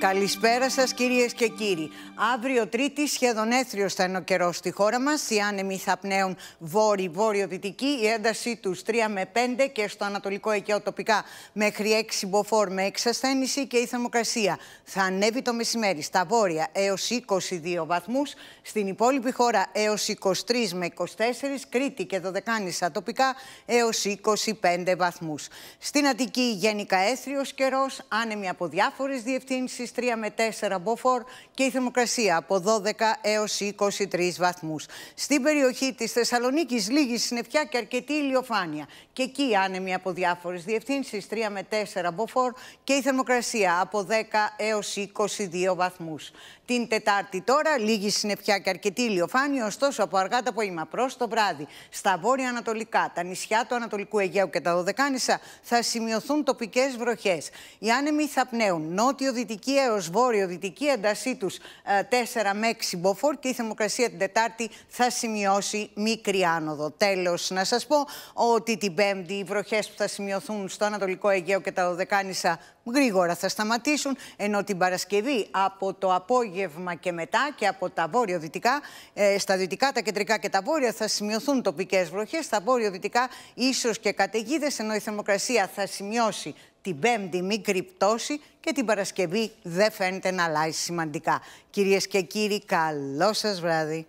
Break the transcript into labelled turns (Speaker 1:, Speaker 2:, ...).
Speaker 1: Καλησπέρα σας, κυρίες και κύριοι. Αύριο Τρίτη, σχεδόν έθριο θα είναι ο καιρός στη χώρα μας. Οι άνεμοι θα πνέουν βόρειο-βόρειο-δυτική. Η έντασή τους 3 με 5 και στο ανατολικό Αιγαίο τοπικά μέχρι 6 μποφόρ με εξασθένηση και η θερμοκρασία θα ανέβει το μεσημέρι στα βόρεια έως 22 βαθμούς. Στην υπόλοιπη χώρα έως 23 με 24. Κρήτη και Δωδεκάνησα τοπικά έως 25 βαθμούς. Στην Αττική γενικά έθριος καιρός, άνεμοι από διάφορες διευθύνσεις 3 με 4 μποφόρ και η θερμοκρασία από 12 έως 23 βαθμούς. Στην περιοχή της Θεσσαλονίκης λίγη συννεφιά και αρκετή ηλιοφάνεια. Και εκεί άνεμοι από διάφορες διευθύνσεις 3 με 4 μποφόρ και η θερμοκρασία από 10 έως 22 βαθμούς. Την Τετάρτη τώρα λίγη συννεφιά και αρκετή ηλιοφάνεια, ωστόσο από αργά τα απόγευμα προς το βράδυ στα βόρεια-ανατολικά, τα νησιά του Ανατολικού Αιγαίου και τα Δωδεκάνησα θα σημειωθούν τοπικές βροχές. Οι άνεμοι θα πνέουν νότιο-δυτική εω βόρειο-δυτική, έντασή τους 4 ε, με 6 μποφόρ και η θερμοκρασία την Τετάρτη θα σημειώσει μικρή άνοδο. Τέλος, να σας πω ότι την Πέμπτη οι βροχές που θα σημειωθούν στο Ανατολικό Αιγαίο και τα Οδεκάνησα γρήγορα θα σταματήσουν, ενώ την Παρασκευή από το απόγευμα και μετά και από τα βόρειο-δυτικά, ε, στα δυτικά, τα κεντρικά και τα βόρεια θα σημειωθούν τοπικές βροχές, στα βόρειο-δυτικά ίσως και καταιγίδες, ενώ η θερμοκρασία θα σημειώσει την Πέμπτη μικρή πτώση και την Παρασκευή δεν φαίνεται να αλλάζει σημαντικά. Κυρίες και κύριοι, καλό σας βράδυ.